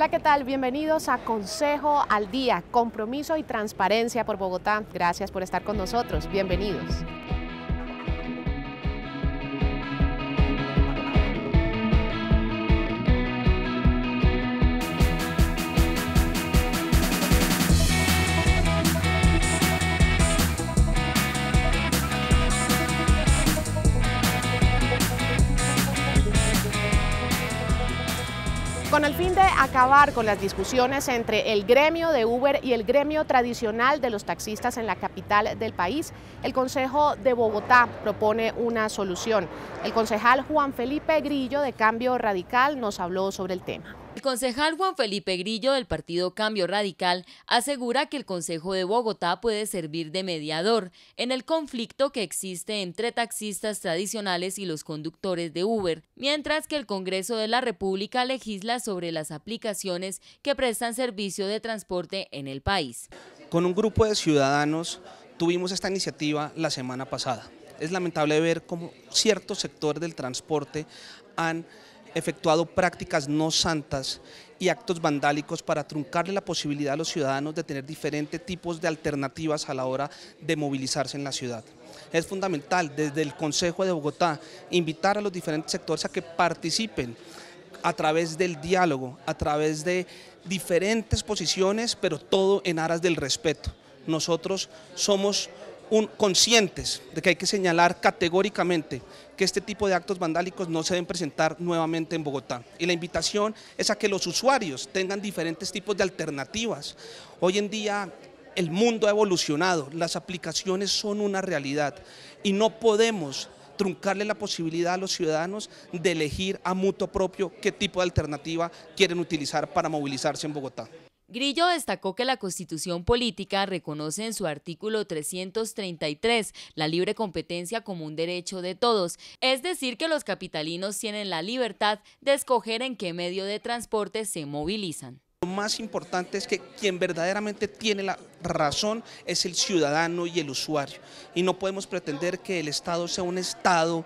Hola, ¿qué tal? Bienvenidos a Consejo al Día, Compromiso y Transparencia por Bogotá. Gracias por estar con nosotros. Bienvenidos. acabar con las discusiones entre el gremio de Uber y el gremio tradicional de los taxistas en la capital del país, el Consejo de Bogotá propone una solución. El concejal Juan Felipe Grillo de Cambio Radical nos habló sobre el tema. El concejal Juan Felipe Grillo del partido Cambio Radical asegura que el Consejo de Bogotá puede servir de mediador en el conflicto que existe entre taxistas tradicionales y los conductores de Uber, mientras que el Congreso de la República legisla sobre las aplicaciones que prestan servicio de transporte en el país. Con un grupo de ciudadanos tuvimos esta iniciativa la semana pasada. Es lamentable ver cómo ciertos sectores del transporte han efectuado prácticas no santas y actos vandálicos para truncarle la posibilidad a los ciudadanos de tener diferentes tipos de alternativas a la hora de movilizarse en la ciudad. Es fundamental desde el Consejo de Bogotá invitar a los diferentes sectores a que participen a través del diálogo, a través de diferentes posiciones, pero todo en aras del respeto. Nosotros somos conscientes de que hay que señalar categóricamente que este tipo de actos vandálicos no se deben presentar nuevamente en Bogotá. Y la invitación es a que los usuarios tengan diferentes tipos de alternativas. Hoy en día el mundo ha evolucionado, las aplicaciones son una realidad y no podemos truncarle la posibilidad a los ciudadanos de elegir a mutuo propio qué tipo de alternativa quieren utilizar para movilizarse en Bogotá. Grillo destacó que la Constitución Política reconoce en su artículo 333 la libre competencia como un derecho de todos, es decir, que los capitalinos tienen la libertad de escoger en qué medio de transporte se movilizan. Lo más importante es que quien verdaderamente tiene la razón es el ciudadano y el usuario. Y no podemos pretender que el Estado sea un Estado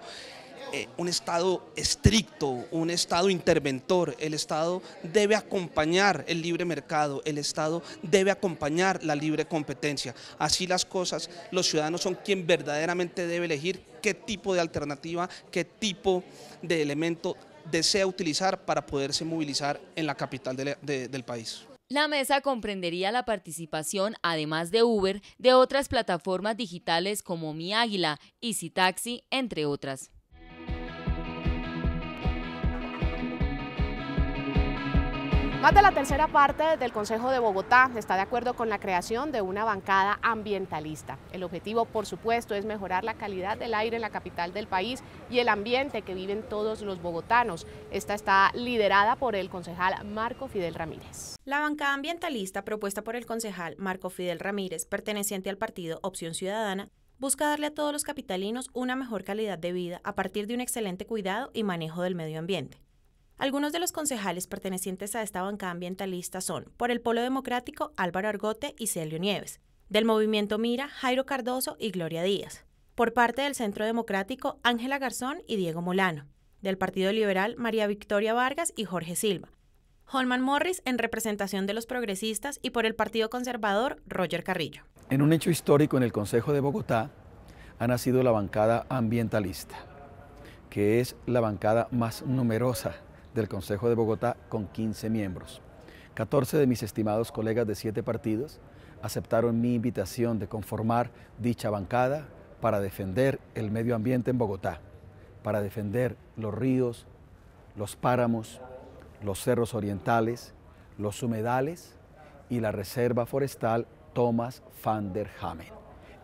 eh, un Estado estricto, un Estado interventor. El Estado debe acompañar el libre mercado, el Estado debe acompañar la libre competencia. Así las cosas, los ciudadanos son quien verdaderamente debe elegir qué tipo de alternativa, qué tipo de elemento desea utilizar para poderse movilizar en la capital del país. La mesa comprendería la participación, además de Uber, de otras plataformas digitales como Mi Águila, Easy Taxi, entre otras. Más de la tercera parte del Consejo de Bogotá está de acuerdo con la creación de una bancada ambientalista. El objetivo, por supuesto, es mejorar la calidad del aire en la capital del país y el ambiente que viven todos los bogotanos. Esta está liderada por el concejal Marco Fidel Ramírez. La bancada ambientalista propuesta por el concejal Marco Fidel Ramírez, perteneciente al partido Opción Ciudadana, busca darle a todos los capitalinos una mejor calidad de vida a partir de un excelente cuidado y manejo del medio ambiente. Algunos de los concejales pertenecientes a esta bancada ambientalista son, por el Polo Democrático, Álvaro Argote y Celio Nieves, del Movimiento Mira, Jairo Cardoso y Gloria Díaz, por parte del Centro Democrático, Ángela Garzón y Diego Molano, del Partido Liberal, María Victoria Vargas y Jorge Silva, Holman Morris en representación de los progresistas y por el Partido Conservador, Roger Carrillo. En un hecho histórico en el Consejo de Bogotá ha nacido la bancada ambientalista, que es la bancada más numerosa del Consejo de Bogotá con 15 miembros. 14 de mis estimados colegas de siete partidos aceptaron mi invitación de conformar dicha bancada para defender el medio ambiente en Bogotá, para defender los ríos, los páramos, los cerros orientales, los humedales y la reserva forestal Thomas van der Hamen.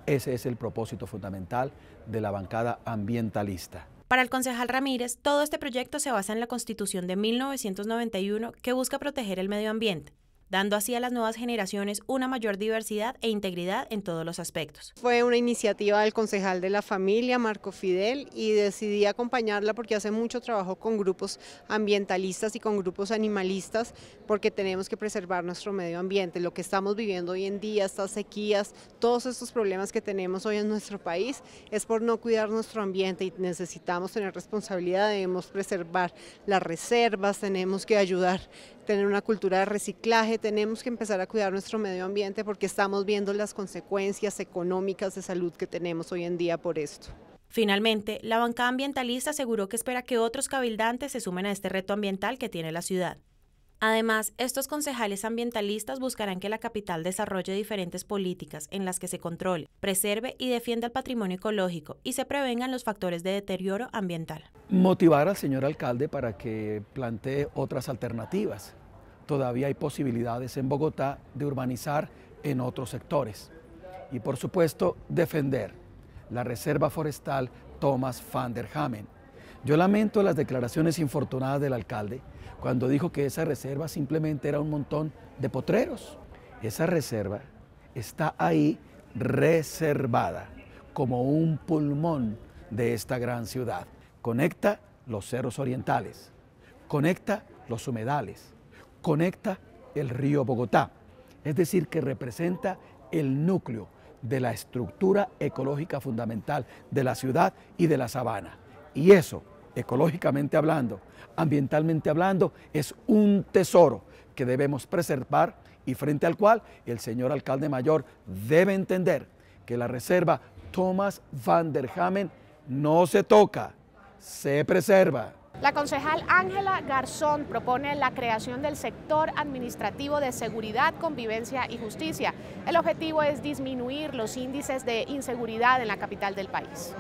Ese es el propósito fundamental de la bancada ambientalista. Para el concejal Ramírez, todo este proyecto se basa en la Constitución de 1991 que busca proteger el medio ambiente, dando así a las nuevas generaciones una mayor diversidad e integridad en todos los aspectos. Fue una iniciativa del concejal de la familia, Marco Fidel, y decidí acompañarla porque hace mucho trabajo con grupos ambientalistas y con grupos animalistas, porque tenemos que preservar nuestro medio ambiente, lo que estamos viviendo hoy en día, estas sequías, todos estos problemas que tenemos hoy en nuestro país, es por no cuidar nuestro ambiente y necesitamos tener responsabilidad, debemos preservar las reservas, tenemos que ayudar, tener una cultura de reciclaje, tenemos que empezar a cuidar nuestro medio ambiente porque estamos viendo las consecuencias económicas de salud que tenemos hoy en día por esto. Finalmente, la bancada ambientalista aseguró que espera que otros cabildantes se sumen a este reto ambiental que tiene la ciudad. Además, estos concejales ambientalistas buscarán que la capital desarrolle diferentes políticas en las que se controle, preserve y defienda el patrimonio ecológico y se prevengan los factores de deterioro ambiental. Motivar al señor alcalde para que plantee otras alternativas todavía hay posibilidades en Bogotá de urbanizar en otros sectores. Y por supuesto, defender la Reserva Forestal Thomas van der Hamen. Yo lamento las declaraciones infortunadas del alcalde cuando dijo que esa reserva simplemente era un montón de potreros. Esa reserva está ahí reservada como un pulmón de esta gran ciudad. Conecta los cerros orientales, conecta los humedales, conecta el río Bogotá, es decir, que representa el núcleo de la estructura ecológica fundamental de la ciudad y de la sabana. Y eso, ecológicamente hablando, ambientalmente hablando, es un tesoro que debemos preservar y frente al cual el señor alcalde mayor debe entender que la reserva Thomas van der Hamen no se toca, se preserva. La concejal Ángela Garzón propone la creación del sector administrativo de seguridad, convivencia y justicia. El objetivo es disminuir los índices de inseguridad en la capital del país.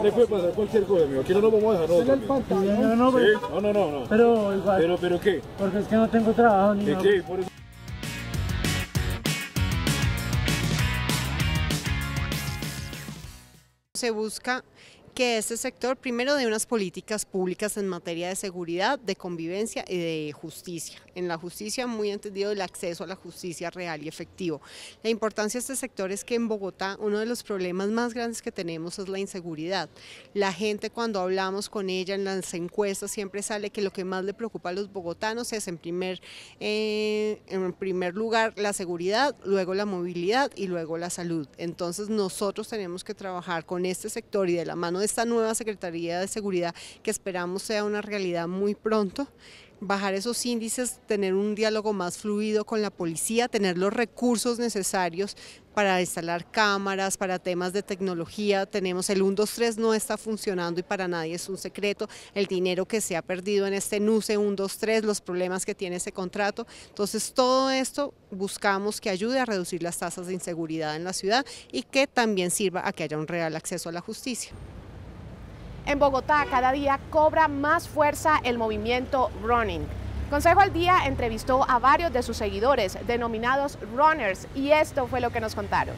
¿Qué le puede pasar cualquier cosa, amigo? Aquí no nos vamos a dejar el pantalón? No, no, no. No, no, no, Pero igual. ¿Pero, pero qué? Porque es que no tengo trabajo ni nada. qué? Por eso... Se busca que este sector, primero, de unas políticas públicas en materia de seguridad, de convivencia y de justicia. En la justicia, muy entendido, el acceso a la justicia real y efectivo. La importancia de este sector es que en Bogotá uno de los problemas más grandes que tenemos es la inseguridad. La gente cuando hablamos con ella en las encuestas siempre sale que lo que más le preocupa a los bogotanos es en primer, eh, en primer lugar la seguridad, luego la movilidad y luego la salud. Entonces nosotros tenemos que trabajar con este sector y de la mano esta nueva Secretaría de Seguridad, que esperamos sea una realidad muy pronto, bajar esos índices, tener un diálogo más fluido con la policía, tener los recursos necesarios para instalar cámaras, para temas de tecnología, tenemos el 123 no está funcionando y para nadie es un secreto, el dinero que se ha perdido en este NUCE 123, los problemas que tiene ese contrato, entonces todo esto buscamos que ayude a reducir las tasas de inseguridad en la ciudad y que también sirva a que haya un real acceso a la justicia. En Bogotá cada día cobra más fuerza el movimiento running. Consejo al Día entrevistó a varios de sus seguidores denominados runners y esto fue lo que nos contaron.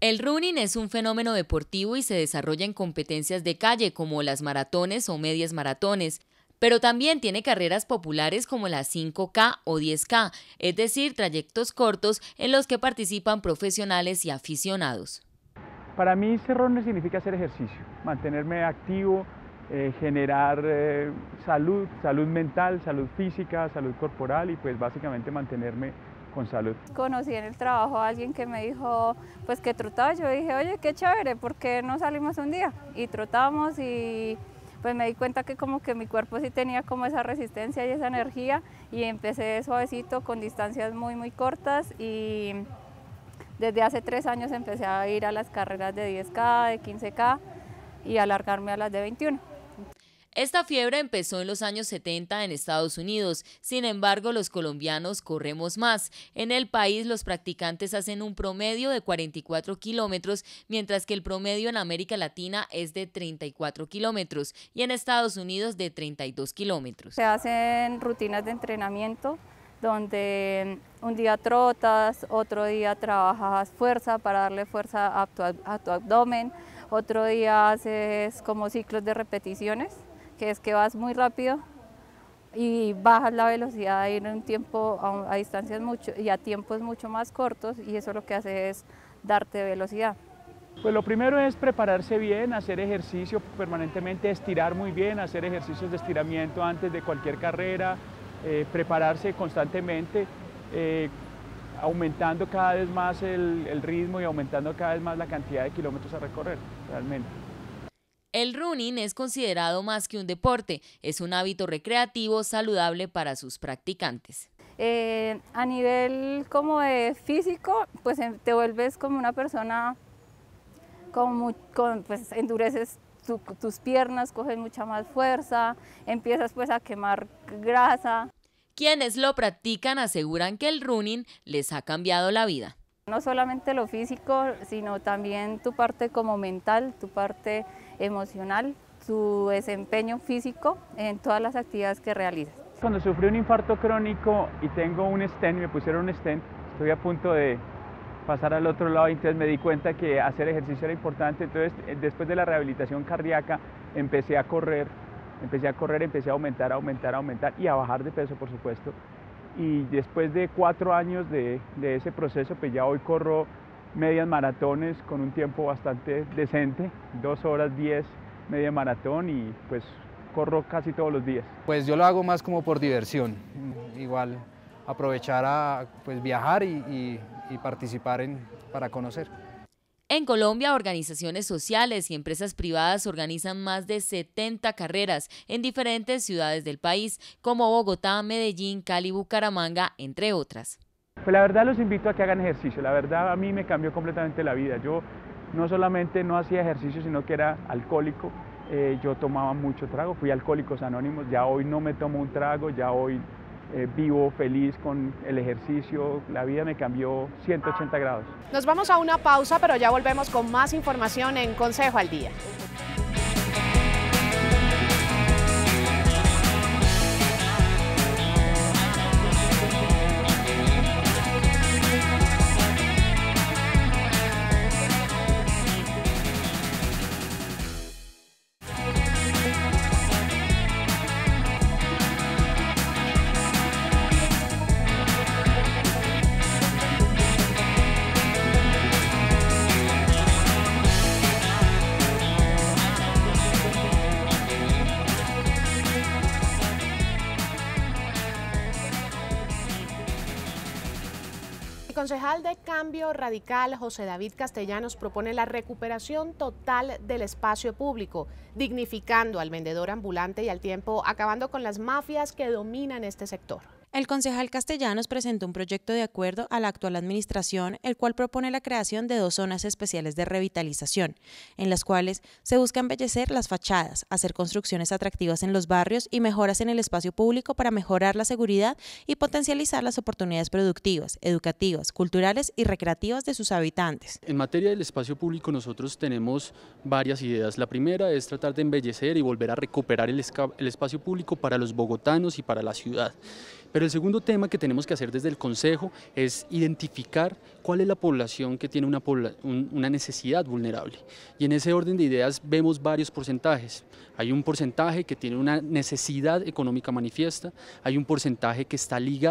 El running es un fenómeno deportivo y se desarrolla en competencias de calle como las maratones o medias maratones pero también tiene carreras populares como la 5K o 10K, es decir, trayectos cortos en los que participan profesionales y aficionados. Para mí ser no significa hacer ejercicio, mantenerme activo, eh, generar eh, salud, salud mental, salud física, salud corporal y pues básicamente mantenerme con salud. Conocí en el trabajo a alguien que me dijo, pues que trotaba, yo dije, oye, qué chévere, ¿por qué no salimos un día? Y trotamos y pues me di cuenta que como que mi cuerpo sí tenía como esa resistencia y esa energía y empecé suavecito con distancias muy muy cortas y desde hace tres años empecé a ir a las carreras de 10K, de 15K y alargarme a las de 21. Esta fiebre empezó en los años 70 en Estados Unidos, sin embargo los colombianos corremos más. En el país los practicantes hacen un promedio de 44 kilómetros, mientras que el promedio en América Latina es de 34 kilómetros y en Estados Unidos de 32 kilómetros. Se hacen rutinas de entrenamiento donde un día trotas, otro día trabajas fuerza para darle fuerza a tu, abdomen, otro día haces como ciclos de repeticiones que es que vas muy rápido y bajas la velocidad a en un tiempo a, distancias mucho y a tiempos mucho más cortos y eso lo que hace es darte velocidad. Pues lo primero es prepararse bien, hacer ejercicio permanentemente, estirar muy bien, hacer ejercicios de estiramiento antes de cualquier carrera, eh, prepararse constantemente, eh, aumentando cada vez más el ritmo y aumentando cada vez más la cantidad de kilómetros a recorrer, realmente. El running es considerado más que un deporte, es un hábito recreativo saludable para sus practicantes. Eh, a nivel como físico, pues em, te vuelves como una persona, con, pues endureces tus piernas, coges mucha más fuerza, empiezas pues a quemar grasa. Quienes lo practican aseguran que el running les ha cambiado la vida. No solamente lo físico, sino también tu parte como mental, tu parte emocional, su desempeño físico en todas las actividades que realiza. Cuando sufrí un infarto crónico y tengo un stent, me pusieron un stent, estoy a punto de pasar al otro lado, y entonces me di cuenta que hacer ejercicio era importante, entonces eh, después de la rehabilitación cardíaca empecé a correr, empecé a correr, empecé a aumentar, a aumentar, a aumentar y a bajar de peso, por supuesto. Y después de cuatro años de, de ese proceso, pues ya hoy corro medias maratones con un tiempo bastante decente, dos horas 10 media maratón y pues corro casi todos los días. Pues yo lo hago más como por diversión, mm, igual aprovechar a pues, viajar y, participar para conocer. En Colombia, organizaciones sociales y empresas privadas organizan más de 70 carreras en diferentes ciudades del país, como Bogotá, Medellín, Cali, Bucaramanga, entre otras. Pues la verdad los invito a que hagan ejercicio, la verdad a mí me cambió completamente la vida. Yo no solamente no hacía ejercicio, sino que era alcohólico, eh, yo tomaba mucho trago, fui alcohólicos anónimos, ya hoy no me tomo un trago, ya hoy eh, vivo feliz con el ejercicio, la vida me cambió 180 grados. Nos vamos a una pausa, pero ya volvemos con más información en Consejo al Día. cambio radical, José David Castellanos propone la recuperación total del espacio público, dignificando al vendedor ambulante y al tiempo acabando con las mafias que dominan este sector. El concejal Castellanos presentó un proyecto de acuerdo a la actual administración, el cual propone la creación de dos zonas especiales de revitalización, en las cuales se busca embellecer las fachadas, hacer construcciones atractivas en los barrios y mejoras en el espacio público para mejorar la seguridad y potencializar las oportunidades productivas, educativas, culturales y recreativas de sus habitantes. En materia del espacio público nosotros tenemos varias ideas. La primera es tratar de embellecer y volver a recuperar el, el espacio público para los bogotanos y para la ciudad. Pero el segundo tema que tenemos que hacer desde el Consejo es identificar cuál es la población que tiene una, una necesidad vulnerable. Y en ese orden de ideas vemos varios porcentajes. Hay un porcentaje que tiene una necesidad económica manifiesta, hay un porcentaje que está ligado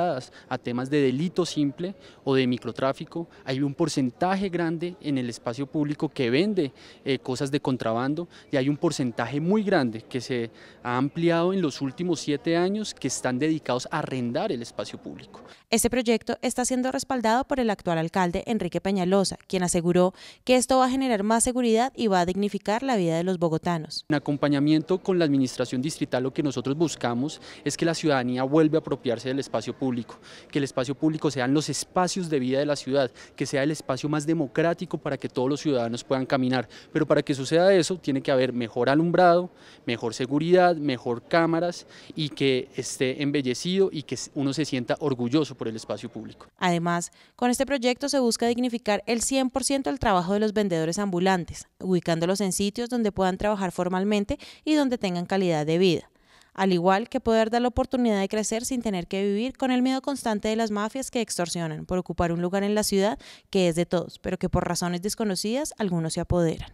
a temas de delito simple o de microtráfico, hay un porcentaje grande en el espacio público que vende eh, cosas de contrabando y hay un porcentaje muy grande que se ha ampliado en los últimos siete años que están dedicados a rentabilidad dar el espacio público. Este proyecto está siendo respaldado por el actual alcalde Enrique Peñalosa, quien aseguró que esto va a generar más seguridad y va a dignificar la vida de los bogotanos. En acompañamiento con la administración distrital lo que nosotros buscamos es que la ciudadanía vuelva a apropiarse del espacio público, que el espacio público sean los espacios de vida de la ciudad, que sea el espacio más democrático para que todos los ciudadanos puedan caminar, pero para que suceda eso tiene que haber mejor alumbrado, mejor seguridad, mejor cámaras y que esté embellecido y que uno se sienta orgulloso por el espacio público. Además, con este proyecto se busca dignificar el 100% el trabajo de los vendedores ambulantes, ubicándolos en sitios donde puedan trabajar formalmente y donde tengan calidad de vida al igual que poder dar la oportunidad de crecer sin tener que vivir con el miedo constante de las mafias que extorsionan por ocupar un lugar en la ciudad que es de todos, pero que por razones desconocidas algunos se apoderan.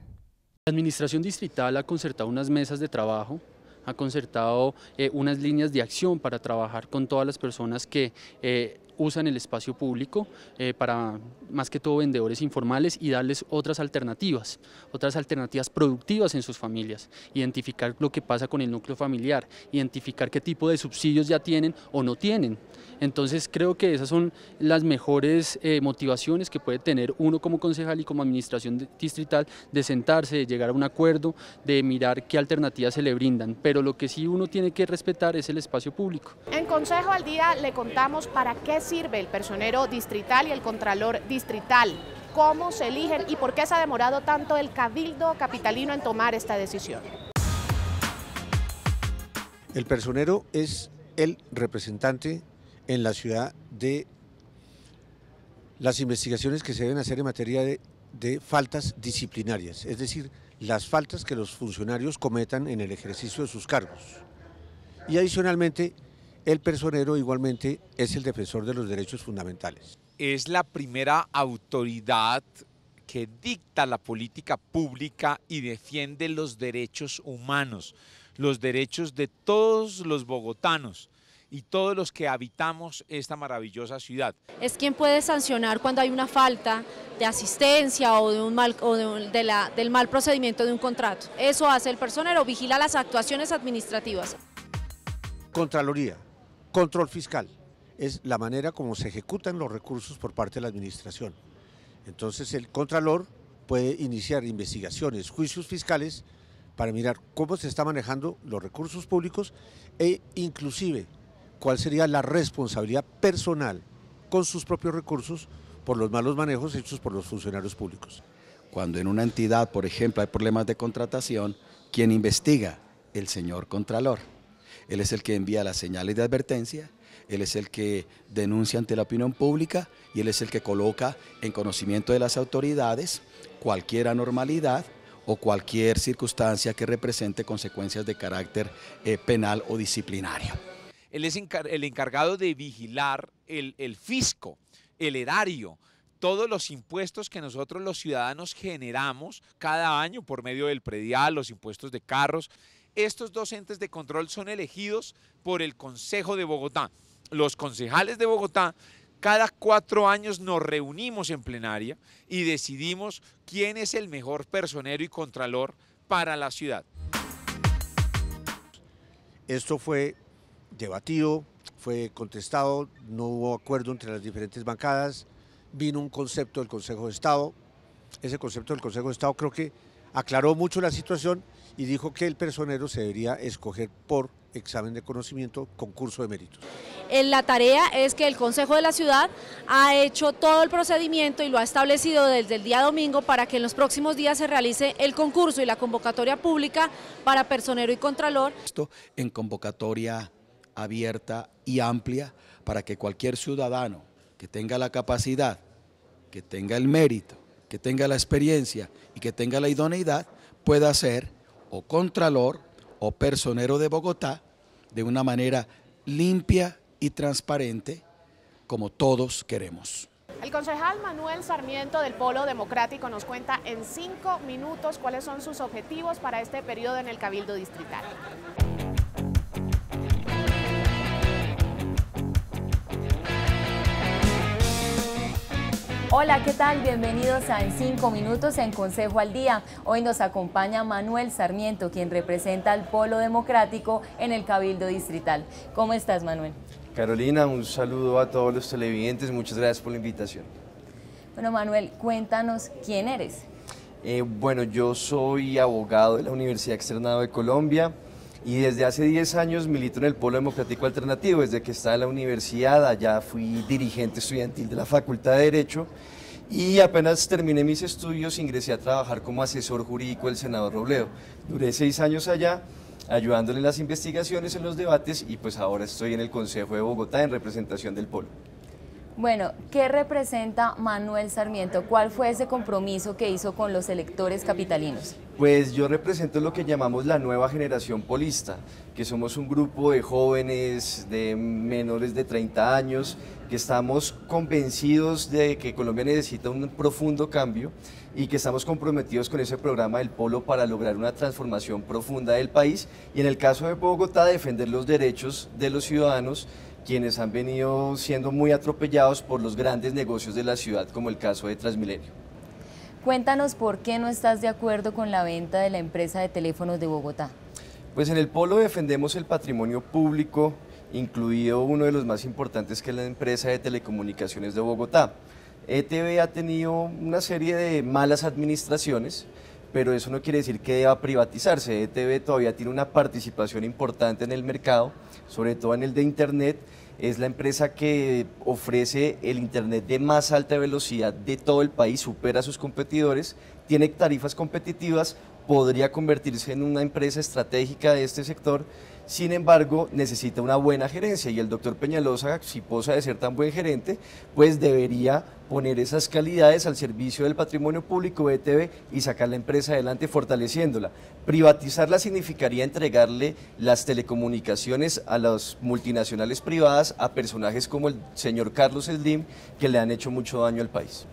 La Administración Distrital ha concertado unas mesas de trabajo ha concertado eh, unas líneas de acción para trabajar con todas las personas que eh, usan el espacio público eh, para más que todo vendedores informales y darles otras alternativas, otras alternativas productivas en sus familias, identificar lo que pasa con el núcleo familiar, identificar qué tipo de subsidios ya tienen o no tienen. Entonces creo que esas son las mejores eh, motivaciones que puede tener uno como concejal y como administración distrital de sentarse, de llegar a un acuerdo, de mirar qué alternativas se le brindan, pero lo que sí uno tiene que respetar es el espacio público. En Consejo al Día le contamos para qué sirve el personero distrital y el contralor distrital? ¿Cómo se eligen y por qué se ha demorado tanto el cabildo capitalino en tomar esta decisión? El personero es el representante en la ciudad de las investigaciones que se deben hacer en materia de, faltas disciplinarias, es decir, las faltas que los funcionarios cometan en el ejercicio de sus cargos. Y adicionalmente, el personero igualmente es el defensor de los derechos fundamentales. Es la primera autoridad que dicta la política pública y defiende los derechos humanos, los derechos de todos los bogotanos y todos los que habitamos esta maravillosa ciudad. Es quien puede sancionar cuando hay una falta de asistencia o, de un del mal procedimiento de un contrato. Eso hace el personero, vigila las actuaciones administrativas. Contraloría, Control fiscal es la manera como se ejecutan los recursos por parte de la administración. Entonces el contralor puede iniciar investigaciones, juicios fiscales para mirar cómo se está manejando los recursos públicos e inclusive cuál sería la responsabilidad personal con sus propios recursos por los malos manejos hechos por los funcionarios públicos. Cuando en una entidad, por ejemplo, hay problemas de contratación, ¿quién investiga? El señor contralor. Él es el que envía las señales de advertencia, Él es el que denuncia ante la opinión pública y Él es el que coloca en conocimiento de las autoridades cualquier anormalidad o cualquier circunstancia que represente consecuencias de carácter eh, penal o disciplinario. Él es el encargado de vigilar el, el fisco, el erario, todos los impuestos que nosotros los ciudadanos generamos cada año por medio del predial, los impuestos de carros, estos dos entes de control son elegidos por el Consejo de Bogotá. Los concejales de Bogotá cada cuatro años nos reunimos en plenaria y decidimos quién es el mejor personero y contralor para la ciudad. Esto fue debatido, fue contestado, no hubo acuerdo entre las diferentes bancadas, vino un concepto del Consejo de Estado. Ese concepto del Consejo de Estado creo que aclaró mucho la situación y dijo que el personero se debería escoger por examen de conocimiento, concurso de méritos. Eh, la tarea es que el Consejo de la Ciudad ha hecho todo el procedimiento y lo ha establecido desde el día domingo para que en los próximos días se realice el concurso y la convocatoria pública para personero y contralor. Esto en convocatoria abierta y amplia para que cualquier ciudadano que tenga la capacidad, que tenga el mérito, que tenga la experiencia y que tenga la idoneidad, pueda ser o contralor o personero de Bogotá de una manera limpia y transparente como todos queremos. El concejal Manuel Sarmiento del Polo Democrático nos cuenta en cinco minutos cuáles son sus objetivos para este periodo en el Cabildo Distrital. Hola, ¿qué tal? Bienvenidos a En Cinco Minutos en Consejo al Día. Hoy nos acompaña Manuel Sarmiento, quien representa al Polo Democrático en el Cabildo Distrital. ¿Cómo estás, Manuel? Carolina, un saludo a todos los televidentes. Muchas gracias por la invitación. Bueno, Manuel, cuéntanos quién eres. Eh, bueno, yo soy abogado de la Universidad Externada de Colombia y desde hace 10 años milito en el Polo Democrático Alternativo, desde que estaba en la universidad, allá fui dirigente estudiantil de la Facultad de Derecho y apenas terminé mis estudios ingresé a trabajar como asesor jurídico del senador Robledo. Duré 6 años allá ayudándole en las investigaciones, en los debates y pues ahora estoy en el Consejo de Bogotá en representación del Polo. Bueno, ¿qué representa Manuel Sarmiento? ¿Cuál fue ese compromiso que hizo con los electores capitalinos? Pues yo represento lo que llamamos la nueva generación polista, que somos un grupo de jóvenes, de menores de 30 años, que estamos convencidos de que Colombia necesita un profundo cambio y que estamos comprometidos con ese programa del Polo para lograr una transformación profunda del país y en el caso de Bogotá defender los derechos de los ciudadanos quienes han venido siendo muy atropellados por los grandes negocios de la ciudad, como el caso de Transmilenio. Cuéntanos por qué no estás de acuerdo con la venta de la empresa de teléfonos de Bogotá. Pues en el Polo defendemos el patrimonio público, incluido uno de los más importantes que es la empresa de telecomunicaciones de Bogotá. ETV ha tenido una serie de malas administraciones, pero eso no quiere decir que deba privatizarse. ETV todavía tiene una participación importante en el mercado, sobre todo en el de Internet. Es la empresa que ofrece el Internet de más alta velocidad de todo el país, supera a sus competidores, tiene tarifas competitivas, podría convertirse en una empresa estratégica de este sector sin embargo, necesita una buena gerencia y el doctor Peñalosa, si posa de ser tan buen gerente, pues debería poner esas calidades al servicio del patrimonio público BTV e y sacar la empresa adelante fortaleciéndola. Privatizarla significaría entregarle las telecomunicaciones a las multinacionales privadas, a personajes como el señor Carlos Slim, que le han hecho mucho daño al país.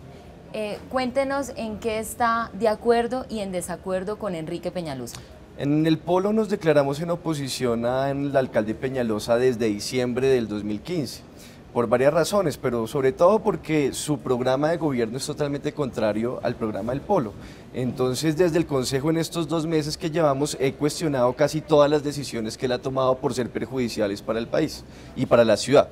Eh, cuéntenos en qué está de acuerdo y en desacuerdo con Enrique Peñalosa. En el Polo nos declaramos en oposición al alcalde Peñalosa desde diciembre del 2015, por varias razones, pero sobre todo porque su programa de gobierno es totalmente contrario al programa del Polo. Entonces, desde el Consejo en estos dos meses que llevamos, he cuestionado casi todas las decisiones que él ha tomado por ser perjudiciales para el país y para la ciudad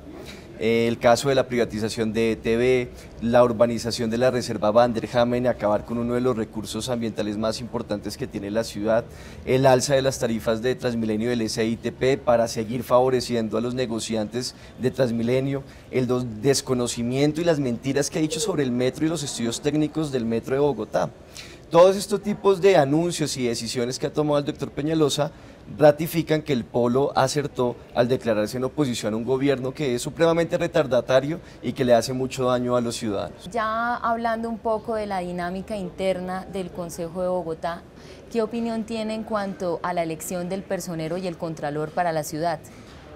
el caso de la privatización de ETV, la urbanización de la reserva Vanderhamen, acabar con uno de los recursos ambientales más importantes que tiene la ciudad, el alza de las tarifas de Transmilenio del SITP para seguir favoreciendo a los negociantes de Transmilenio, el desconocimiento y las mentiras que ha dicho sobre el metro y los estudios técnicos del metro de Bogotá. Todos estos tipos de anuncios y decisiones que ha tomado el doctor Peñalosa ratifican que el polo acertó al declararse en oposición a un gobierno que es supremamente retardatario y que le hace mucho daño a los ciudadanos. Ya hablando un poco de la dinámica interna del Consejo de Bogotá, ¿qué opinión tiene en cuanto a la elección del personero y el contralor para la ciudad?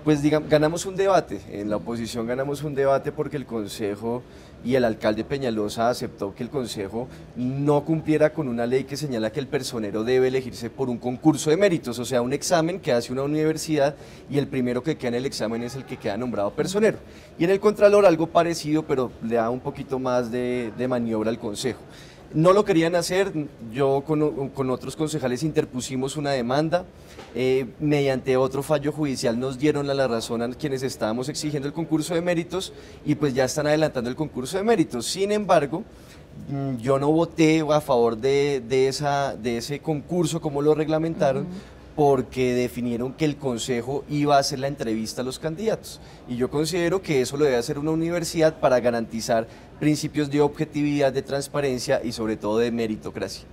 pues ganamos un debate, en la oposición ganamos un debate porque el Consejo y el alcalde Peñalosa aceptó que el Consejo no cumpliera con una ley que señala que el personero debe elegirse por un concurso de méritos, o sea, un examen que hace una universidad y el primero que queda en el examen es el que queda nombrado personero. Y en el Contralor algo parecido, pero le da un poquito más de, de maniobra al Consejo. No lo querían hacer, yo con, otros concejales interpusimos una demanda, eh, mediante otro fallo judicial nos dieron la, razón a quienes estábamos exigiendo el concurso de méritos y pues ya están adelantando el concurso de méritos. Sin embargo, mm, yo no voté a favor de, esa, de ese concurso como lo reglamentaron porque definieron que el Consejo iba a hacer la entrevista a los candidatos. Y yo considero que eso lo debe hacer una universidad para garantizar principios de objetividad, de transparencia y sobre todo de meritocracia.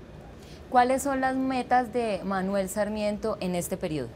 ¿Cuáles son las metas de Manuel Sarmiento en este periodo?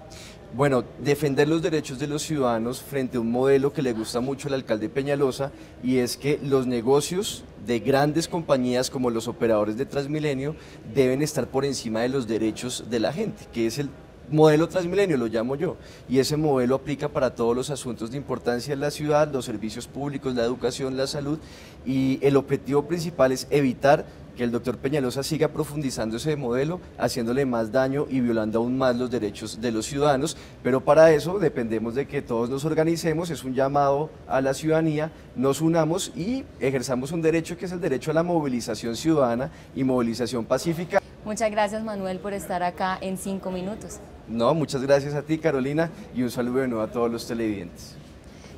Bueno, defender los derechos de los ciudadanos frente a un modelo que le gusta mucho al alcalde Peñalosa y es que los negocios de grandes compañías como los operadores de Transmilenio deben estar por encima de los derechos de la gente, que es el modelo Transmilenio, lo llamo yo, y ese modelo aplica para todos los asuntos de importancia en la ciudad, los servicios públicos, la educación, la salud, y el objetivo principal es evitar que el doctor Peñalosa siga profundizando ese modelo, haciéndole más daño y violando aún más los derechos de los ciudadanos, pero para eso dependemos de que todos nos organicemos, es un llamado a la ciudadanía, nos unamos y ejerzamos un derecho que es el derecho a la movilización ciudadana y movilización pacífica. Muchas gracias Manuel por estar acá en cinco minutos. No, muchas gracias a ti Carolina y un saludo de nuevo a todos los televidentes.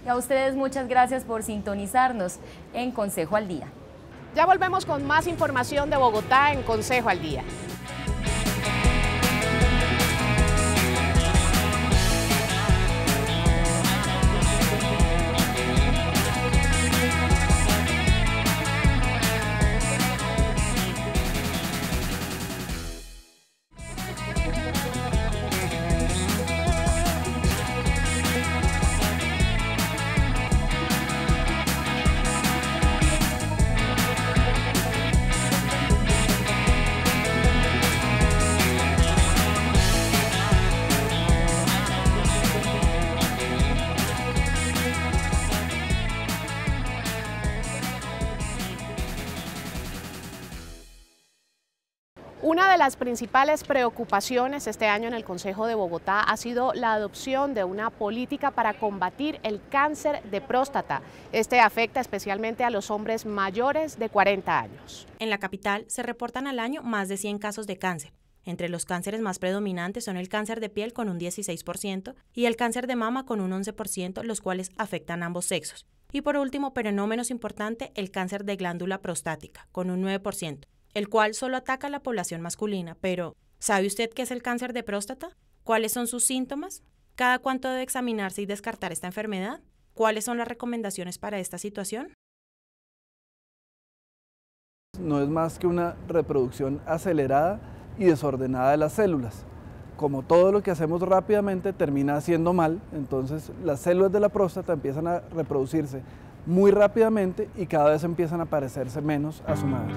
Y a ustedes muchas gracias por sintonizarnos en Consejo al Día. Ya volvemos con más información de Bogotá en Consejo al Día. las principales preocupaciones este año en el Consejo de Bogotá ha sido la adopción de una política para combatir el cáncer de próstata. Este afecta especialmente a los hombres mayores de 40 años. En la capital se reportan al año más de 100 casos de cáncer. Entre los cánceres más predominantes son el cáncer de piel con un 16% y el cáncer de mama con un 11%, los cuales afectan a ambos sexos. Y por último, pero no menos importante, el cáncer de glándula prostática, con un 9%, el cual solo ataca a la población masculina, pero ¿sabe usted qué es el cáncer de próstata? ¿Cuáles son sus síntomas? ¿Cada cuánto debe examinarse y descartar esta enfermedad? ¿Cuáles son las recomendaciones para esta situación? No es más que una reproducción acelerada y desordenada de las células. Como todo lo que hacemos rápidamente termina haciendo mal, entonces las células de la próstata empiezan a reproducirse muy rápidamente y cada vez empiezan a parecerse menos a su madre.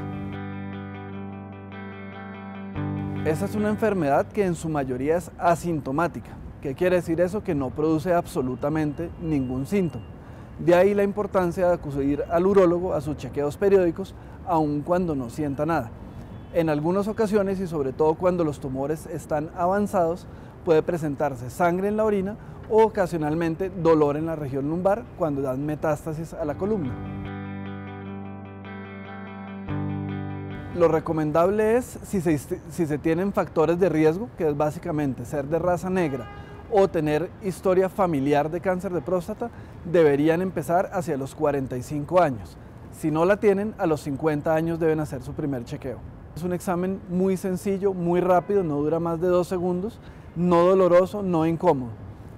Esa es una enfermedad que en su mayoría es asintomática. ¿Qué quiere decir eso? Que no produce absolutamente ningún síntoma. De ahí la importancia de acudir al urólogo a sus chequeos periódicos, aun cuando no sienta nada. En algunas ocasiones y sobre todo cuando los tumores están avanzados, puede presentarse sangre en la orina o ocasionalmente dolor en la región lumbar cuando dan metástasis a la columna. Lo recomendable es, si se, si se tienen factores de riesgo, que es básicamente ser de raza negra o tener historia familiar de cáncer de próstata, deberían empezar hacia los 45 años. Si no la tienen, a los 50 años deben hacer su primer chequeo. Es un examen muy sencillo, muy rápido, no dura más de dos segundos, no doloroso, no incómodo.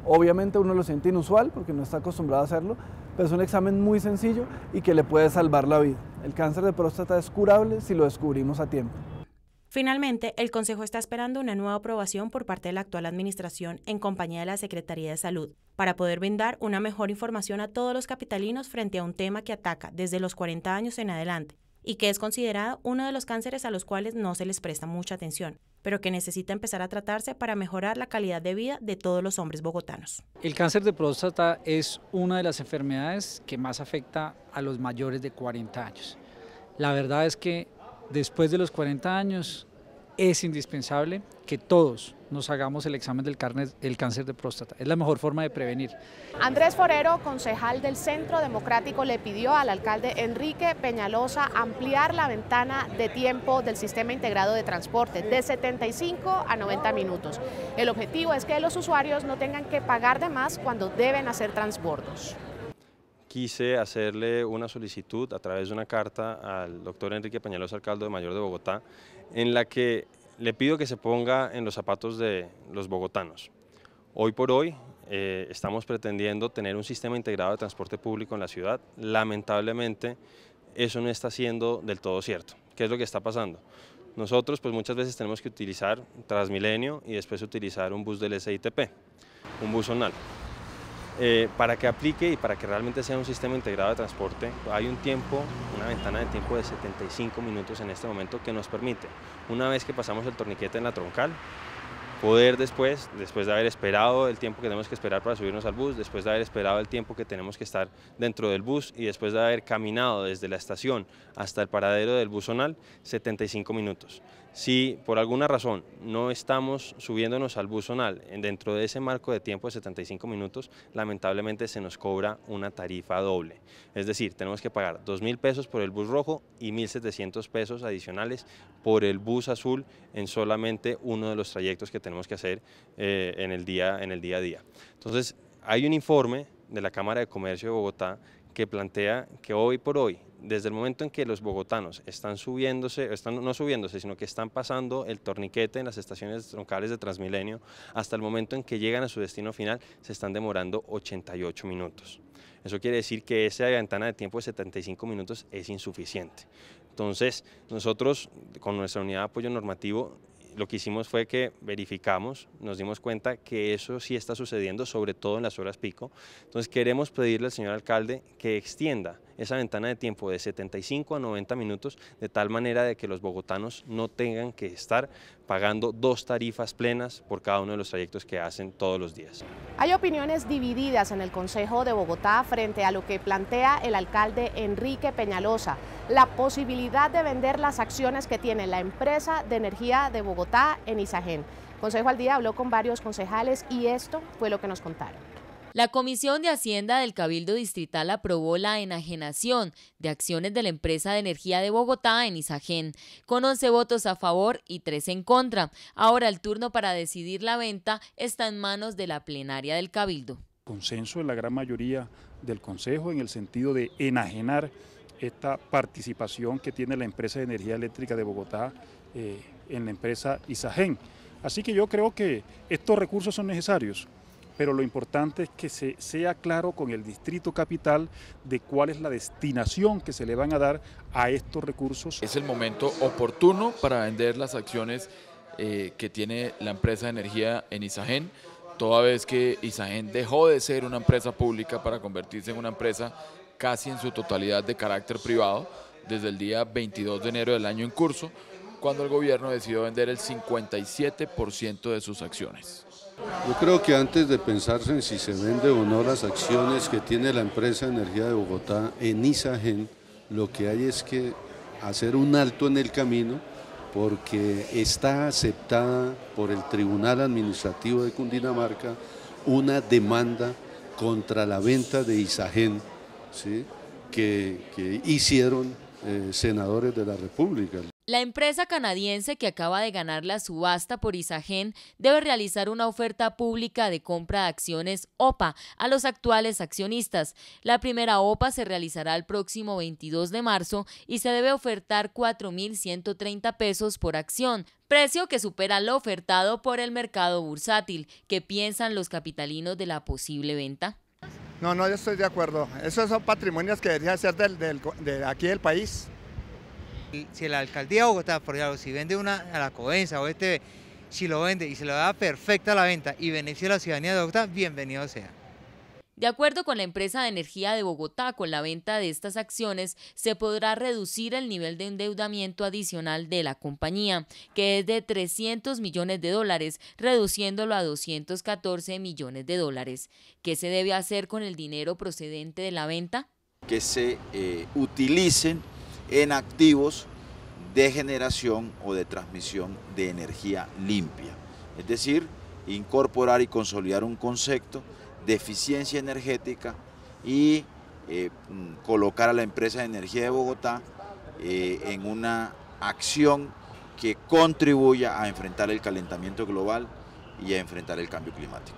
Obviamente uno lo siente inusual porque no está acostumbrado a hacerlo, es un examen muy sencillo y que le puede salvar la vida. El cáncer de próstata es curable si lo descubrimos a tiempo. Finalmente, el Consejo está esperando una nueva aprobación por parte de la actual Administración en compañía de la Secretaría de Salud para poder brindar una mejor información a todos los capitalinos frente a un tema que ataca desde los 40 años en adelante y que es considerado uno de los cánceres a los cuales no se les presta mucha atención, pero que necesita empezar a tratarse para mejorar la calidad de vida de todos los hombres bogotanos. El cáncer de próstata es una de las enfermedades que más afecta a los mayores de 40 años. La verdad es que después de los 40 años es indispensable que todos nos hagamos el examen del, el cáncer de próstata. Es la mejor forma de prevenir. Andrés Forero, concejal del Centro Democrático, le pidió al alcalde Enrique Peñalosa ampliar la ventana de tiempo del sistema integrado de transporte de 75 a 90 minutos. El objetivo es que los usuarios no tengan que pagar de más cuando deben hacer transbordos quise hacerle una solicitud a través de una carta al doctor Enrique Peñalosa, alcalde de Mayor de Bogotá, en la que le pido que se ponga en los zapatos de los bogotanos. Hoy por hoy eh, estamos pretendiendo tener un sistema integrado de transporte público en la ciudad. Lamentablemente eso no está siendo del todo cierto. ¿Qué es lo que está pasando? Nosotros pues muchas veces tenemos que utilizar Transmilenio y después utilizar un bus del SITP, un bus onal. Eh, para que aplique y para que realmente sea un sistema integrado de transporte, hay un tiempo, una ventana de tiempo de 75 minutos en este momento que nos permite, una vez que pasamos el torniquete en la troncal, poder después, después de haber esperado el tiempo que tenemos que esperar para subirnos al bus, después de haber esperado el tiempo que tenemos que estar dentro del bus y después de haber caminado desde la estación hasta el paradero del busonal, 75 minutos si por alguna razón no estamos subiéndonos al zonal dentro de ese marco de tiempo de 75 minutos, lamentablemente se nos cobra una tarifa doble. Es decir, tenemos que pagar 2.000 pesos por el bus rojo y 1.700 pesos adicionales por el bus azul en solamente uno de los trayectos que tenemos que hacer eh, en, el día, en el día a día. Entonces, hay un informe de la Cámara de Comercio de Bogotá que plantea que hoy por hoy desde el momento en que los bogotanos están subiéndose, están no subiéndose, sino que están pasando el torniquete en las estaciones troncales de Transmilenio, hasta el momento en que llegan a su destino final, se están demorando 88 minutos. Eso quiere decir que esa ventana de tiempo de 75 minutos es insuficiente. Entonces, nosotros con nuestra unidad de apoyo normativo lo que hicimos fue que verificamos, nos dimos cuenta que eso sí está sucediendo, sobre todo en las horas pico. Entonces queremos pedirle al señor alcalde que extienda esa ventana de tiempo de 75 a 90 minutos, de tal manera de que los bogotanos no tengan que estar pagando dos tarifas plenas por cada uno de los trayectos que hacen todos los días. Hay opiniones divididas en el Consejo de Bogotá frente a lo que plantea el alcalde Enrique Peñalosa, la posibilidad de vender las acciones que tiene la empresa de energía de Bogotá en Isagen. Consejo al Día habló con varios concejales y esto fue lo que nos contaron. La Comisión de Hacienda del Cabildo Distrital aprobó la enajenación de acciones de la empresa de energía de Bogotá en Isagen, con 11 votos a favor y 3 en contra. Ahora el turno para decidir la venta está en manos de la plenaria del Cabildo. Consenso en la gran mayoría del Consejo en el sentido de enajenar esta participación que tiene la empresa de energía eléctrica de Bogotá eh, en la empresa Isagen. Así que yo creo que estos recursos son necesarios pero lo importante es que se sea claro con el distrito capital de cuál es la destinación que se le van a dar a estos recursos. Es el momento oportuno para vender las acciones eh, que tiene la empresa de energía en Isagen, toda vez que Isagen dejó de ser una empresa pública para convertirse en una empresa casi en su totalidad de carácter privado desde el día 22 de enero del año en curso, cuando el gobierno decidió vender el 57% de sus acciones. Yo creo que antes de pensarse en si se vende o no las acciones que tiene la empresa Energía de Bogotá en Isagen, lo que hay es que hacer un alto en el camino porque está aceptada por el Tribunal Administrativo de Cundinamarca una demanda contra la venta de Isagen que, hicieron eh, senadores de la República, la empresa canadiense que acaba de ganar la subasta por Isagen debe realizar una oferta pública de compra de acciones OPA a los actuales accionistas. La primera OPA se realizará el próximo 22 de marzo y se debe ofertar 4.130 pesos por acción, precio que supera lo ofertado por el mercado bursátil. ¿Qué piensan los capitalinos de la posible venta? No, no, yo estoy de acuerdo. Esos son patrimonios que deberían ser de aquí del país si la alcaldía de Bogotá, por ejemplo, si vende una a la cobenza o este, si lo vende y se lo da perfecta la venta y beneficia a la ciudadanía de Bogotá, bienvenido sea. De acuerdo con la empresa de energía de Bogotá, con la venta de estas acciones se podrá reducir el nivel de endeudamiento adicional de la compañía, que es de 300 millones de dólares, reduciéndolo a 214 millones de dólares. ¿Qué se debe hacer con el dinero procedente de la venta? Que se eh, utilicen en activos de generación o de transmisión de energía limpia. Es decir, incorporar y consolidar un concepto de eficiencia energética y eh, mm, colocar a la empresa de energía de Bogotá eh, en una acción que contribuya a enfrentar el calentamiento global y a enfrentar el cambio climático.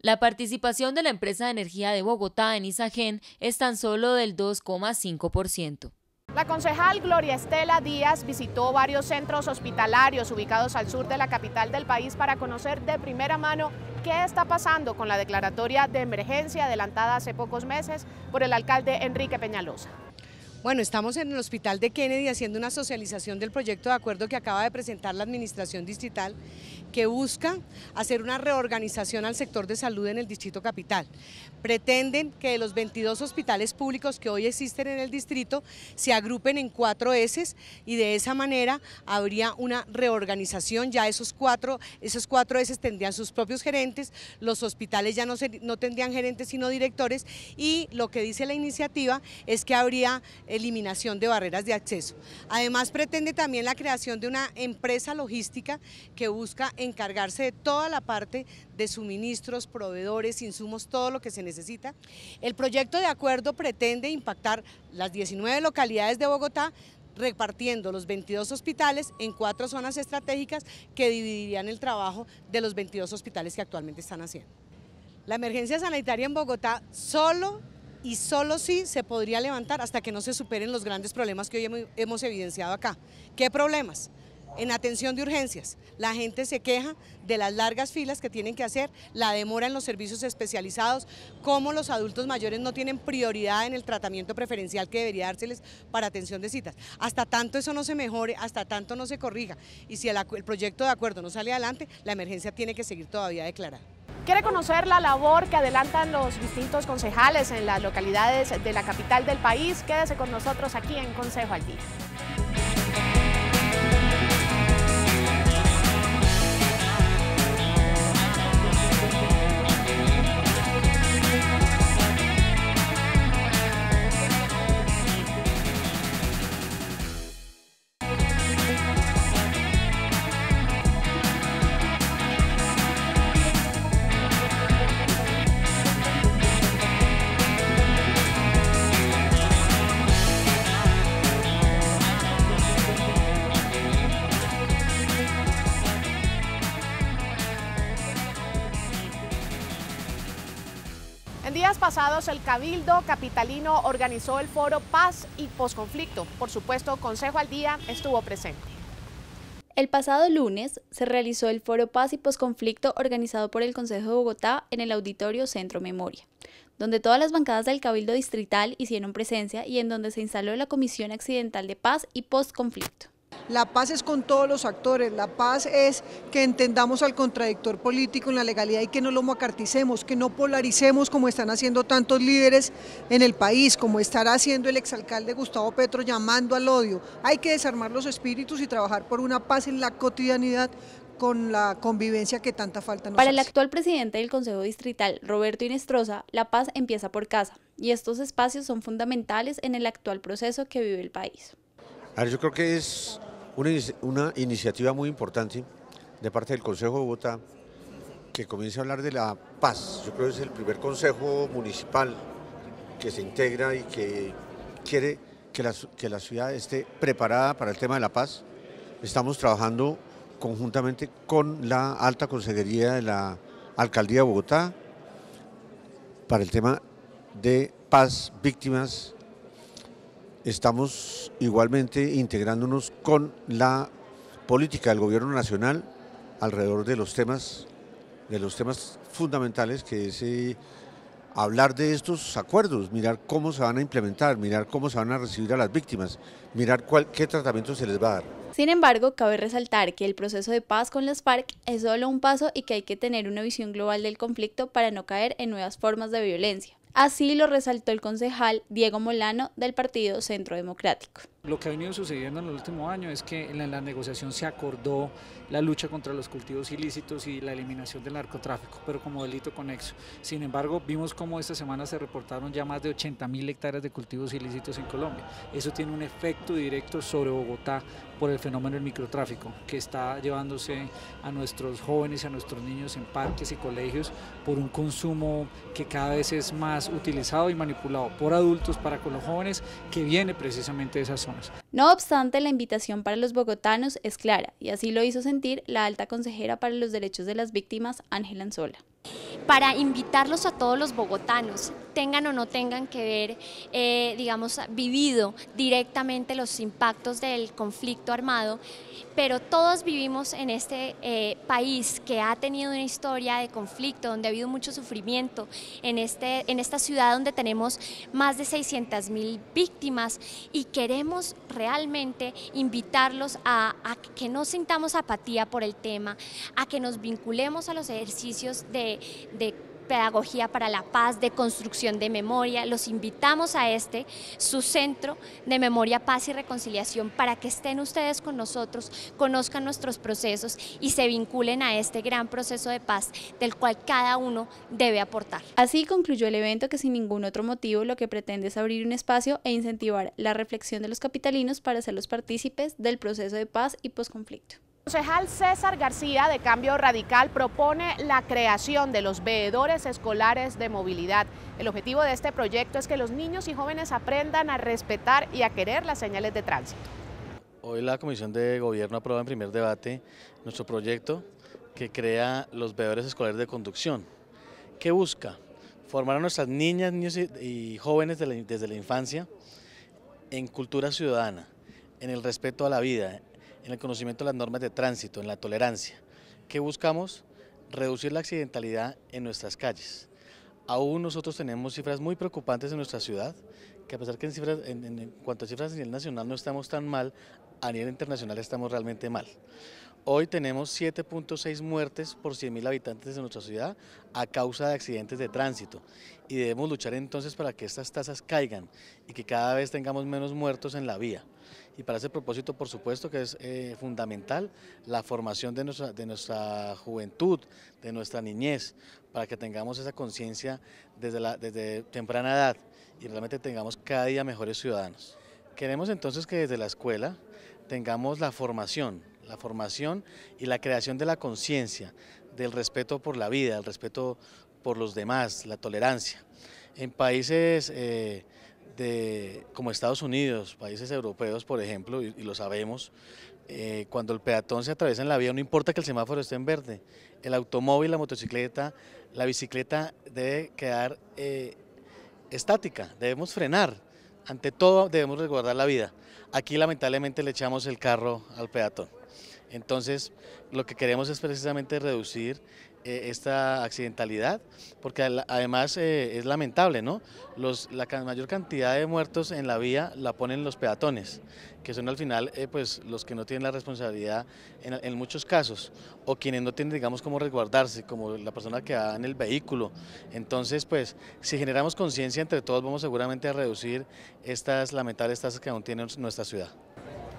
La participación de la empresa de energía de Bogotá en Isagen es tan solo del 2,5%. La concejal Gloria Estela Díaz visitó varios centros hospitalarios ubicados al sur de la capital del país para conocer de primera mano qué está pasando con la declaratoria de emergencia adelantada hace pocos meses por el alcalde Enrique Peñalosa. Bueno, estamos en el hospital de Kennedy haciendo una socialización del proyecto de acuerdo que acaba de presentar la administración distrital que busca hacer una reorganización al sector de salud en el Distrito Capital. Pretenden que los 22 hospitales públicos que hoy existen en el distrito se agrupen en cuatro S y de esa manera habría una reorganización, ya esos cuatro, esos cuatro S tendrían sus propios gerentes, los hospitales ya no, no tendrían gerentes sino directores y lo que dice la iniciativa es que habría eliminación de barreras de acceso. Además pretende también la creación de una empresa logística que busca encargarse de toda la parte de suministros, proveedores, insumos, todo lo que se necesita. El proyecto de acuerdo pretende impactar las 19 localidades de Bogotá repartiendo los 22 hospitales en cuatro zonas estratégicas que dividirían el trabajo de los 22 hospitales que actualmente están haciendo. La emergencia sanitaria en Bogotá solo y solo sí se podría levantar hasta que no se superen los grandes problemas que hoy hemos evidenciado acá. ¿Qué problemas? en atención de urgencias. La gente se queja de las largas filas que tienen que hacer, la demora en los servicios especializados, cómo los adultos mayores no tienen prioridad en el tratamiento preferencial que debería dárseles para atención de citas. Hasta tanto eso no se mejore, hasta tanto no se corrija. Y si el, proyecto de acuerdo no sale adelante, la emergencia tiene que seguir todavía declarada. Quiere conocer la labor que adelantan los distintos concejales en las localidades de la capital del país. Quédese con nosotros aquí en Consejo al el Cabildo Capitalino organizó el foro Paz y Posconflicto. Por supuesto, Consejo al Día estuvo presente. El pasado lunes se realizó el foro Paz y Posconflicto organizado por el Consejo de Bogotá en el Auditorio Centro Memoria, donde todas las bancadas del Cabildo Distrital hicieron presencia y en donde se instaló la Comisión Accidental de Paz y Posconflicto. La paz es con todos los actores, la paz es que entendamos al contradictor político en la legalidad y que no lo macarticemos, que no polaricemos como están haciendo tantos líderes en el país, como estará haciendo el exalcalde Gustavo Petro llamando al odio. Hay que desarmar los espíritus y trabajar por una paz en la cotidianidad con la convivencia que tanta falta nos Para el actual presidente del Consejo Distrital, Roberto Inestrosa, la paz empieza por casa y estos espacios son fundamentales en el actual proceso que vive el país yo creo que es una, iniciativa muy importante de parte del Consejo de Bogotá que comience a hablar de la paz. Yo creo que es el primer consejo municipal que se integra y que quiere que la, que la ciudad esté preparada para el tema de la paz. Estamos trabajando conjuntamente con la alta consejería de la Alcaldía de Bogotá para el tema de paz, víctimas Estamos igualmente integrándonos con la política del gobierno nacional alrededor de los temas, de los temas fundamentales que es eh, hablar de estos acuerdos, mirar cómo se van a implementar, mirar cómo se van a recibir a las víctimas, mirar cuál, qué tratamiento se les va a dar. Sin embargo, cabe resaltar que el proceso de paz con las FARC es solo un paso y que hay que tener una visión global del conflicto para no caer en nuevas formas de violencia. Así lo resaltó el concejal Diego Molano del Partido Centro Democrático. Lo que ha venido sucediendo en el último año es que en la negociación se acordó la lucha contra los cultivos ilícitos y la eliminación del narcotráfico, pero como delito conexo. Sin embargo, vimos cómo esta semana se reportaron ya más de 80 mil hectáreas de cultivos ilícitos en Colombia. Eso tiene un efecto directo sobre Bogotá por el fenómeno del microtráfico, que está llevándose a nuestros jóvenes y a nuestros niños en parques y colegios por un consumo que cada vez es más utilizado y manipulado por adultos para con los jóvenes, que viene precisamente de esa zona. No obstante, la invitación para los bogotanos es clara, y así lo hizo sentir la alta consejera para los derechos de las víctimas, Ángela Anzola para invitarlos a todos los bogotanos, tengan o no tengan que ver, eh, digamos, vivido directamente los impactos del conflicto armado, pero todos vivimos en este eh, país que ha tenido una historia de conflicto, donde ha habido mucho sufrimiento, en, este, en esta ciudad donde tenemos más de 600 mil víctimas y queremos realmente invitarlos a, a que no sintamos apatía por el tema, a que nos vinculemos a los ejercicios de de, pedagogía para la paz, de construcción de memoria. Los invitamos a este, su centro de memoria, paz y reconciliación, para que estén ustedes con nosotros, conozcan nuestros procesos y se vinculen a este gran proceso de paz del cual cada uno debe aportar. Así concluyó el evento que sin ningún otro motivo lo que pretende es abrir un espacio e incentivar la reflexión de los capitalinos para ser los partícipes del proceso de paz y posconflicto concejal César García de Cambio Radical propone la creación de los veedores escolares de movilidad. El objetivo de este proyecto es que los niños y jóvenes aprendan a respetar y a querer las señales de tránsito. Hoy la Comisión de Gobierno aprueba en primer debate nuestro proyecto que crea los veedores escolares de conducción. ¿Qué busca? Formar a nuestras niñas, niños y jóvenes desde la infancia en cultura ciudadana, en el respeto a la vida, en el conocimiento de las normas de tránsito, en la tolerancia. ¿Qué buscamos? Reducir la accidentalidad en nuestras calles. Aún nosotros tenemos cifras muy preocupantes en nuestra ciudad, que a pesar que en, cuanto a cifras a nivel nacional no estamos tan mal, a nivel internacional estamos realmente mal. Hoy tenemos 7.6 muertes por 100.000 habitantes de nuestra ciudad a causa de accidentes de tránsito y debemos luchar entonces para que estas tasas caigan y que cada vez tengamos menos muertos en la vía y para ese propósito, por supuesto, que es eh, fundamental la formación de nuestra, de nuestra juventud, de nuestra niñez, para que tengamos esa conciencia desde, desde temprana edad y realmente tengamos cada día mejores ciudadanos. Queremos entonces que desde la escuela tengamos la formación, la formación y la creación de la conciencia, del respeto por la vida, el respeto por los demás, la tolerancia. En países eh, de, como Estados Unidos, países europeos, por ejemplo, y, lo sabemos, eh, cuando el peatón se atraviesa en la vía, no importa que el semáforo esté en verde, el automóvil, la motocicleta, la bicicleta debe quedar eh, estática, debemos frenar, ante todo debemos resguardar la vida. Aquí lamentablemente le echamos el carro al peatón. Entonces, lo que queremos es precisamente reducir eh, esta accidentalidad, porque además eh, es lamentable, ¿no? Los, la mayor cantidad de muertos en la vía la ponen los peatones, que son al final eh, pues, los que no tienen la responsabilidad en, en, muchos casos, o quienes no tienen, digamos, cómo resguardarse, como la persona que va en el vehículo. Entonces, pues, si generamos conciencia entre todos, vamos seguramente a reducir estas lamentables tasas que aún tiene nuestra ciudad.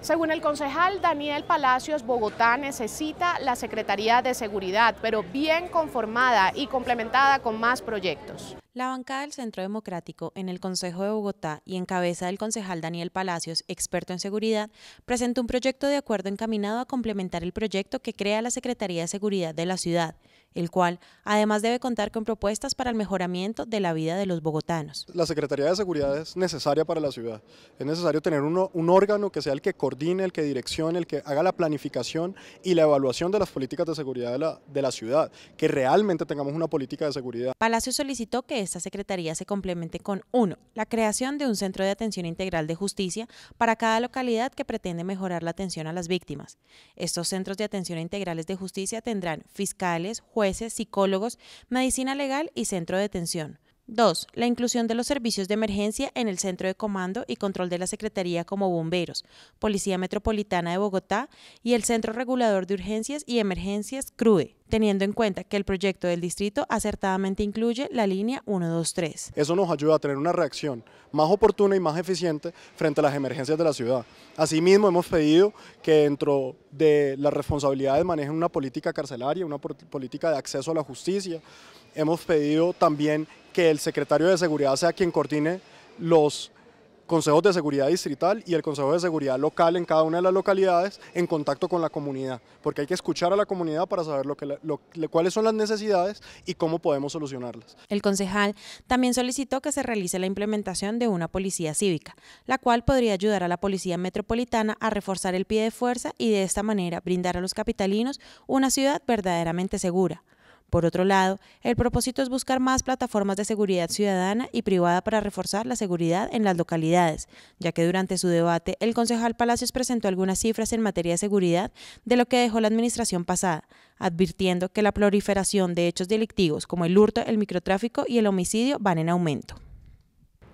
Según el concejal Daniel Palacios, Bogotá necesita la Secretaría de Seguridad, pero bien conformada y complementada con más proyectos. La bancada del Centro Democrático en el Consejo de Bogotá y en cabeza del concejal Daniel Palacios, experto en seguridad, presentó un proyecto de acuerdo encaminado a complementar el proyecto que crea la Secretaría de Seguridad de la ciudad el cual además debe contar con propuestas para el mejoramiento de la vida de los bogotanos. La Secretaría de Seguridad es necesaria para la ciudad. Es necesario tener un órgano que sea el que coordine, el que direccione, el que haga la planificación y la evaluación de las políticas de seguridad de la, de la ciudad, que realmente tengamos una política de seguridad. Palacio solicitó que esta Secretaría se complemente con uno, La creación de un centro de atención integral de justicia para cada localidad que pretende mejorar la atención a las víctimas. Estos centros de atención integrales de justicia tendrán fiscales, jueces, psicólogos, medicina legal y centro de detención. 2. La inclusión de los servicios de emergencia en el Centro de Comando y Control de la Secretaría como bomberos, Policía Metropolitana de Bogotá y el Centro Regulador de Urgencias y Emergencias CRUE, teniendo en cuenta que el proyecto del distrito acertadamente incluye la línea 123. Eso nos ayuda a tener una reacción más oportuna y más eficiente frente a las emergencias de la ciudad. Asimismo, hemos pedido que dentro de las responsabilidades manejen una política carcelaria, una política de acceso a la justicia. Hemos pedido también que el secretario de Seguridad sea quien coordine los consejos de seguridad distrital y el consejo de seguridad local en cada una de las localidades en contacto con la comunidad, porque hay que escuchar a la comunidad para saber cuáles son las necesidades y cómo podemos solucionarlas. El concejal también solicitó que se realice la implementación de una policía cívica, la cual podría ayudar a la policía metropolitana a reforzar el pie de fuerza y de esta manera brindar a los capitalinos una ciudad verdaderamente segura. Por otro lado, el propósito es buscar más plataformas de seguridad ciudadana y privada para reforzar la seguridad en las localidades, ya que durante su debate el concejal Palacios presentó algunas cifras en materia de seguridad de lo que dejó la administración pasada, advirtiendo que la proliferación de hechos delictivos como el hurto, el microtráfico y el homicidio van en aumento.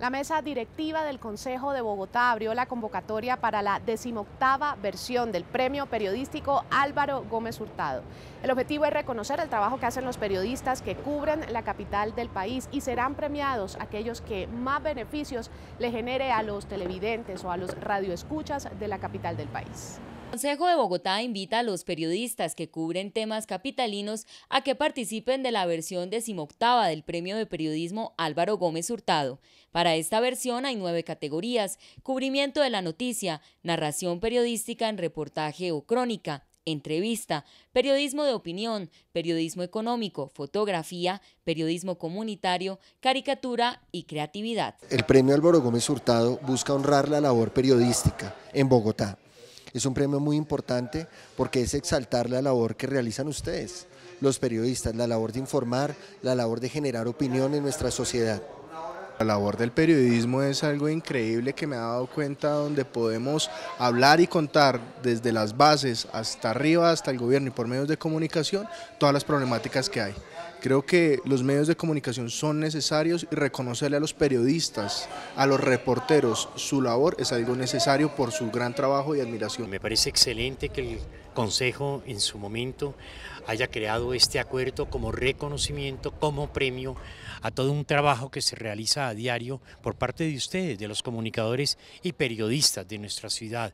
La mesa directiva del Consejo de Bogotá abrió la convocatoria para la decimoctava versión del premio periodístico Álvaro Gómez Hurtado. El objetivo es reconocer el trabajo que hacen los periodistas que cubren la capital del país y serán premiados aquellos que más beneficios le genere a los televidentes o a los radioescuchas de la capital del país. El Consejo de Bogotá invita a los periodistas que cubren temas capitalinos a que participen de la versión decimoctava del Premio de Periodismo Álvaro Gómez Hurtado. Para esta versión hay nueve categorías, cubrimiento de la noticia, narración periodística en reportaje o crónica, entrevista, periodismo de opinión, periodismo económico, fotografía, periodismo comunitario, caricatura y creatividad. El premio Álvaro Gómez Hurtado busca honrar la labor periodística en Bogotá es un premio muy importante porque es exaltar la labor que realizan ustedes, los periodistas, la labor de informar, la labor de generar opinión en nuestra sociedad. La labor del periodismo es algo increíble que me ha dado cuenta donde podemos hablar y contar desde las bases hasta arriba, hasta el gobierno y por medios de comunicación, todas las problemáticas que hay. Creo que los medios de comunicación son necesarios y reconocerle a los periodistas, a los reporteros, su labor es algo necesario por su gran trabajo y admiración. Me parece excelente que el Consejo en su momento haya creado este acuerdo como reconocimiento, como premio a todo un trabajo que se realiza a diario por parte de ustedes, de los comunicadores y periodistas de nuestra ciudad,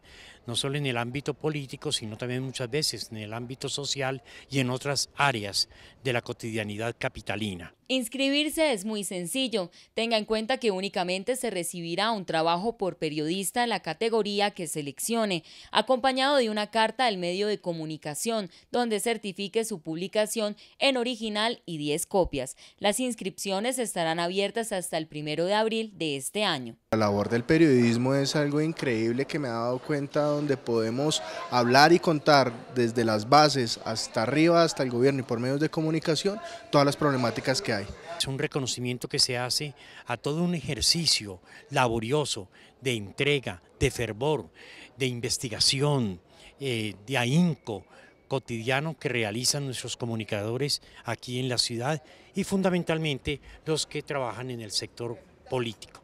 no solo en el ámbito político, sino también muchas veces en el ámbito social y en otras áreas de la cotidianidad capitalina. Inscribirse es muy sencillo. Tenga en cuenta que únicamente se recibirá un trabajo por periodista en la categoría que seleccione, acompañado de una carta del medio de comunicación donde certifique su publicación en original y 10 copias. Las inscripciones estarán abiertas hasta el primero de abril de este año. La labor del periodismo es algo increíble que me ha dado cuenta donde podemos hablar y contar desde las bases hasta arriba, hasta el gobierno y por medios de comunicación, todas las problemáticas que hay. Es un reconocimiento que se hace a todo un ejercicio laborioso de entrega, de fervor, de investigación, eh, de ahínco cotidiano que realizan nuestros comunicadores aquí en la ciudad y fundamentalmente los que trabajan en el sector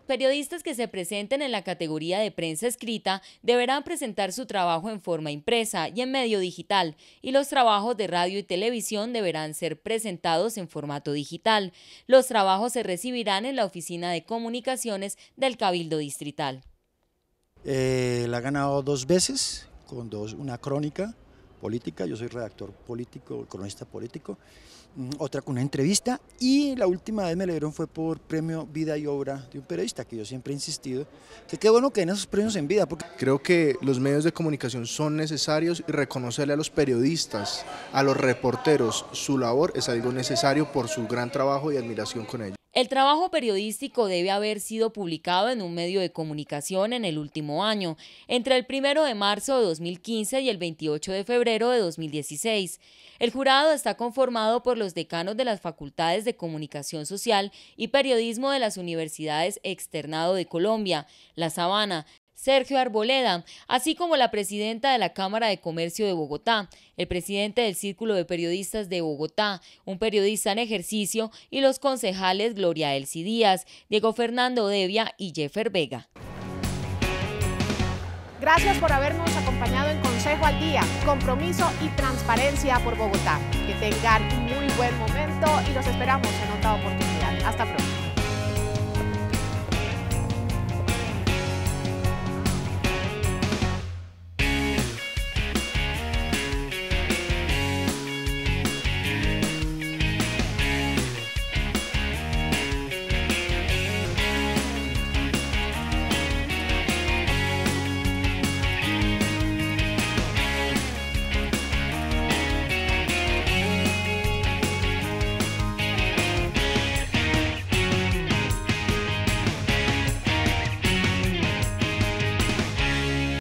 Periodistas que se presenten en la categoría de prensa escrita deberán presentar su trabajo en forma impresa y en medio digital, y los trabajos de radio y televisión deberán ser presentados en formato digital. Los trabajos se recibirán en la Oficina de Comunicaciones del Cabildo Distrital. Eh, la ha ganado dos veces, con dos, una crónica política, yo soy redactor político, cronista político, otra con una entrevista y la última vez me dieron fue por premio Vida y Obra de un periodista, que yo siempre he insistido, que qué bueno que den esos premios en vida. Porque... Creo que los medios de comunicación son necesarios y reconocerle a los periodistas, a los reporteros, su labor es algo necesario por su gran trabajo y admiración con ellos. El trabajo periodístico debe haber sido publicado en un medio de comunicación en el último año, entre el 1 de marzo de 2015 y el 28 de febrero de 2016. El jurado está conformado por los decanos de las facultades de Comunicación Social y Periodismo de las Universidades Externado de Colombia, La Sabana, Sergio Arboleda, así como la presidenta de la Cámara de Comercio de Bogotá, el presidente del Círculo de Periodistas de Bogotá, un periodista en ejercicio y los concejales Gloria Elsi Díaz, Diego Fernando Devia y Jeffer Vega. Gracias por habernos acompañado en Consejo al Día, Compromiso y Transparencia por Bogotá. Que tengan un muy buen momento y los esperamos en otra oportunidad. Hasta pronto.